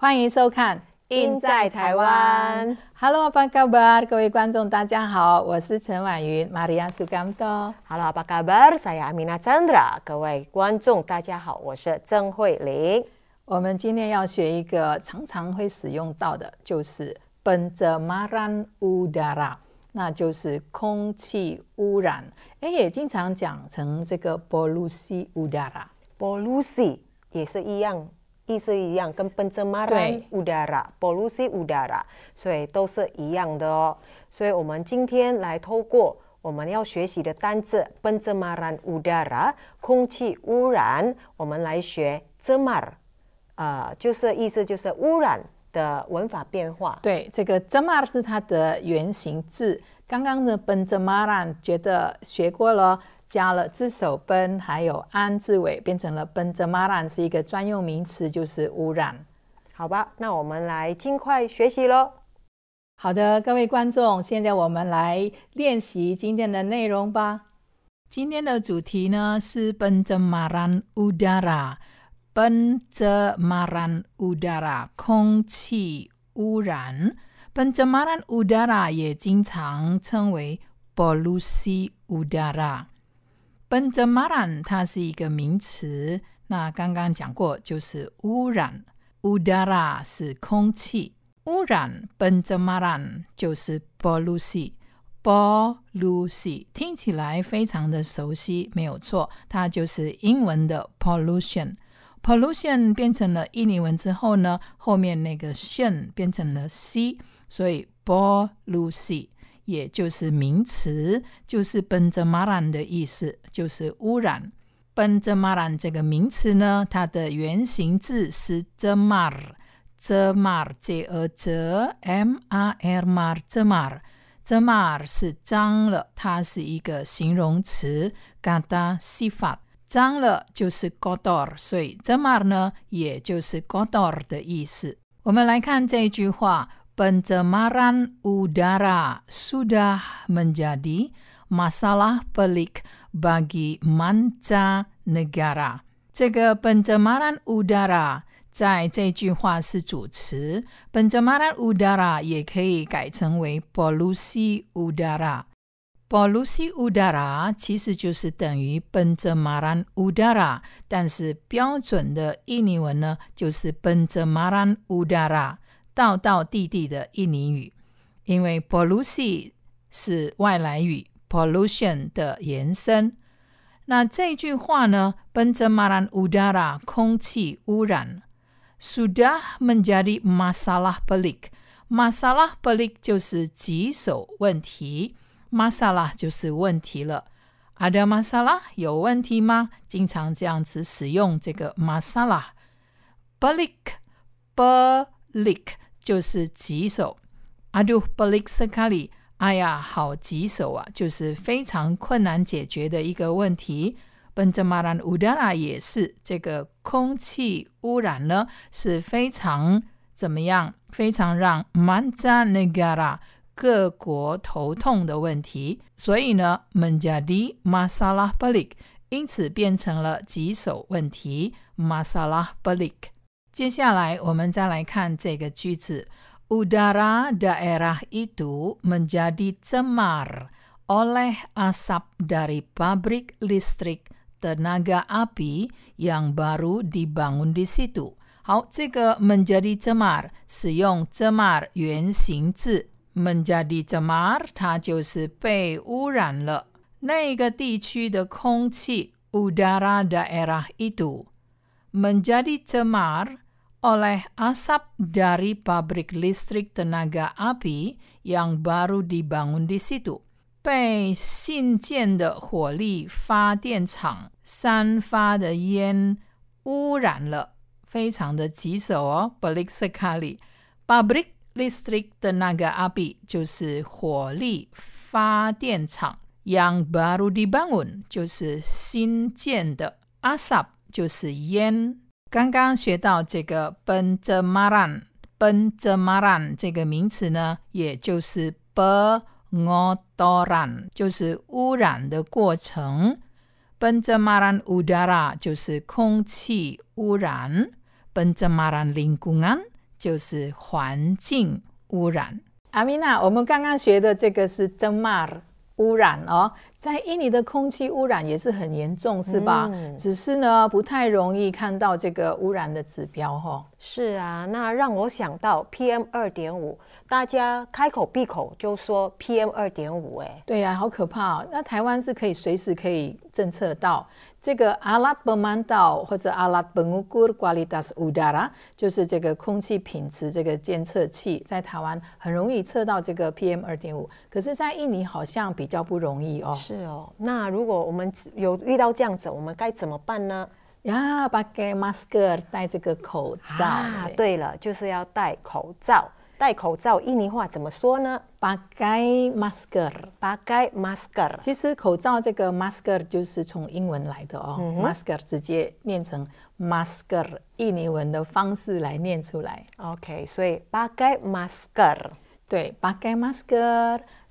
欢迎收看《印在台湾》。h e l 巴嘎巴，各位观众，大家好，我是陈婉云，Maria s u g a m t o h e 巴嘎巴，我是 Amina 各位观众，大家好，我是曾慧玲。我们今天要学一个常常会使用到的，就是 b e n z m a r 那就是空气污染。哎，也经常讲成这个 b o l u s i u d a 也是一样。意思一样，跟 benzmaran udara，bolusi udara，所以都是一样的哦。所以我们今天来透过我们要学习的单字 benzmaran udara，空气污染，我们来学 zmar，呃，就是意思就是污染的文法变化。对，这个 zmar 是它的原型字。刚刚的 ben z a m n 觉得学过了，加了字首 ben，还有安字尾，变成了 ben z a m n 是一个专用名词，就是污染，好吧？那我们来尽快学习喽。好的，各位观众，现在我们来练习今天的内容吧。今天的主题呢是 ben z a m a n udara，ben z a m a n udara 空气污染。udara 也经常称为 p o l i u a i e n a r a n 它是一个名词。那刚刚讲过，就是污染。是空气污染 p n l l m a r a n p o l u t i o i 听起来非常的熟悉，没有错，它就是英文的 pollution。pollution 变成了印尼文之后呢，后面那个 s ion 变成了 c。所以 boris 也就是名词就是本泽马兰的意思就是污染本泽马兰这个名词呢它的原型字是泽马尔泽马尔泽 mrlma 泽马尔泽马尔泽马尔是脏了它是一个形容词 gata sita 脏了就是 g o d o r 所以泽马尔呢也就是 g o d o r 的意思我们来看这句话 pencemaran udara sudah menjadi masalah pelik bagi negara. 这个 pencemaran udara 在这句话是主词，pencemaran udara 也可以改成为 polusi udara。polusi udara 其实就是等于 pencemaran udara，但是标准的印尼文呢就是 pencemaran udara。道道地地的印尼语，因为 pollution 是外来语 pollution 的延伸。那这句话呢，pencemaran udara 空气污染 sudah menjadi masalah pelik。masalah pelik 就是棘手问题，masalah 就是问题了。ada masalah 有问题吗？经常这样子使用这个 masalah。pelik pelik 就是棘手啊 du bois 哎呀好棘手啊就是非常困难解决的一个问题本泽马兰乌德拉也是这个空气污染呢是非常怎么样非常让 m a n z a 各国头痛的问题所以呢孟加迪马萨拉 b a 因此变成了棘手问题马萨拉 b a l l i 接下来我们再来看这个句子：Udara daerah itu menjadi cemar oleh asap dari pabrik listrik tenaga api yang baru dibangun di situ。好，这个 menjadi cemar 使用 cemar 原形字，menjadi cemar daerah itu。menjadi cemar oleh asap dari pabrik listrik tenaga api yang baru dibangun di situ. 被新建的火力发电厂散发的烟污染了，非常的棘手哦。Belik sekali, pabrik listrik tenaga api Yang baru dibangun de asap 就是烟。刚刚学到这个 ben zemaran，ben zemaran 这个名词呢，也就是 b u n d o r a n 就是污染的过程。ben zemaran udara 就是空气污染，ben zemaran lingungan 就是环境污染。阿米娜，我们刚刚学的这个是 zemar 污染哦。在印尼的空气污染也是很严重，是吧？只是呢，不太容易看到这个污染的指标，哈。是啊，那让我想到 PM 二点五，大家开口闭口就说 PM 二点五，哎。对呀，好可怕。那台湾是可以随时可以侦测到这个阿拉伯曼岛或者阿拉伯乌古瓜利达乌达拉，就是这个空气品质这个监测器，在台湾很容易测到这个 PM 二点五，可是，在印尼好像比较不容易哦。是哦，那如果我们有遇到这样子，我们该怎么办呢？呀，把给 masker 戴这个口罩啊。对了，就是要戴口罩。戴口罩，印尼话怎么说呢？把给 masker，把给 masker。其实口罩这个 masker 就是从英文来的哦，masker 直接念成 masker，印尼文的方式来念出来。OK，所以把给 masker。对 p a k a i mask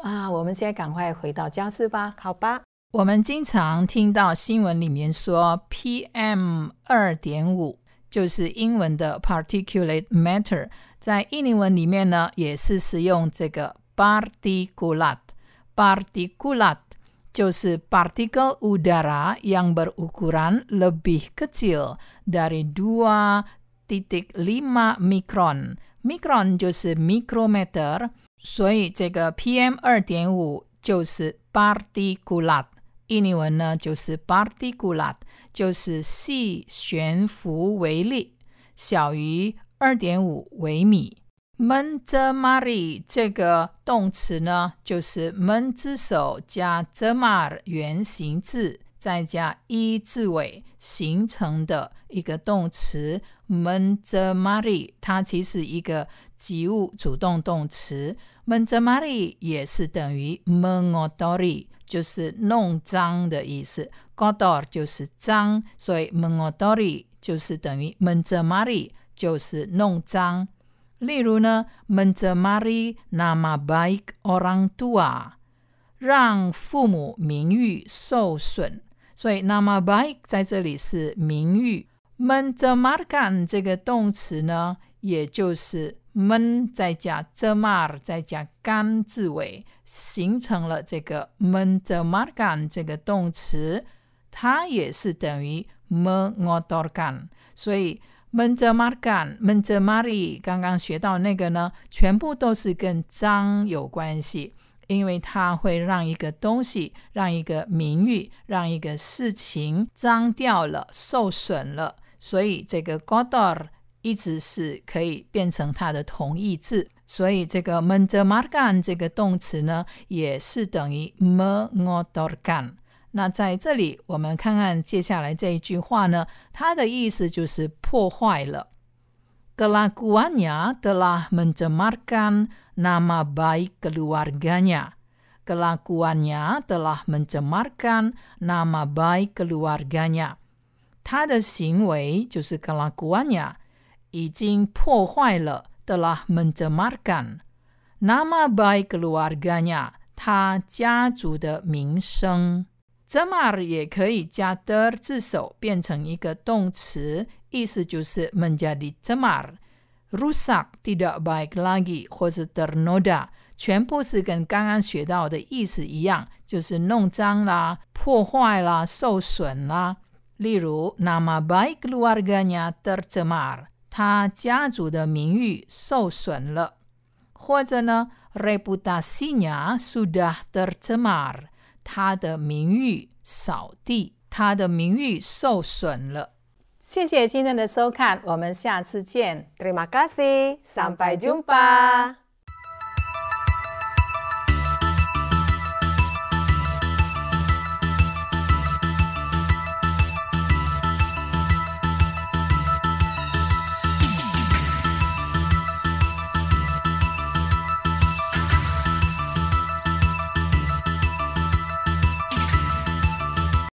啊，我们现在赶快回到教室吧，好吧？我们经常听到新闻里面说 PM 二点五，就是英文的 particulate matter，在印尼文里面呢，也是使用这个 p a r t i c u l a t e p a r t i c u l a t e 就是 p a r t i c l e udara yang berukuran lebih kecil dari dua titik lima mikron。micron 就是 micrometer，所以这个 PM 二点五就是 particulate。印尼文呢就是 particulate，就是细悬浮微粒，小于二点五微米。menzmari 这个动词呢，就是 men 之首加 mar 原形字，再加一字尾形成的一个动词。Menzemari，它其实一个及物主动动词。Menzemari 也是等于 menodori，就是弄脏的意思。Godor 就是脏，所以 menodori 就是等于 menzemari，就是弄脏。例如呢，menzemari nama bike orang tua，让父母名誉受损。所以 nama bike 在这里是名誉。闷着 markan 这个动词呢，也就是闷再加 zmar 再加干字尾，形成了这个闷着 markan 这个动词，它也是等于 m o d o g a n 所以闷着 markan、闷着 mari 刚刚学到那个呢，全部都是跟脏有关系。因为它会让一个东西、让一个名誉、让一个事情脏掉了、受损了，所以这个 g o d o r 一直是可以变成它的同义字。所以这个 mencemarkan 这个动词呢，也是等于 menggodarkan。那在这里，我们看看接下来这一句话呢，它的意思就是破坏了。kelakuannya telah mencemarkan nama baik keluarganya。kelakuannya telah mencemarkan nama baik keluarganya。他的行为就是 Galagania 已经破坏了的 lah menjamarkan nama baik Luar Gania 他家族的名声。Jamal 也可以加 er 字首变成一个动词，意思就是 menjadi jamal rusak tidak baik lagi，或是 ternoda，全部是跟刚刚学到的意思一样，就是弄脏啦、破坏啦、受损啦。例如，nama 妈 baik keluarganya tercemar，他家族的名誉受损了；或者呢，reputasinya sudah tercemar，他的名誉扫地，他的名誉受损了。谢谢今天的收看，我们下次见。Terima kasih，sampai jumpa。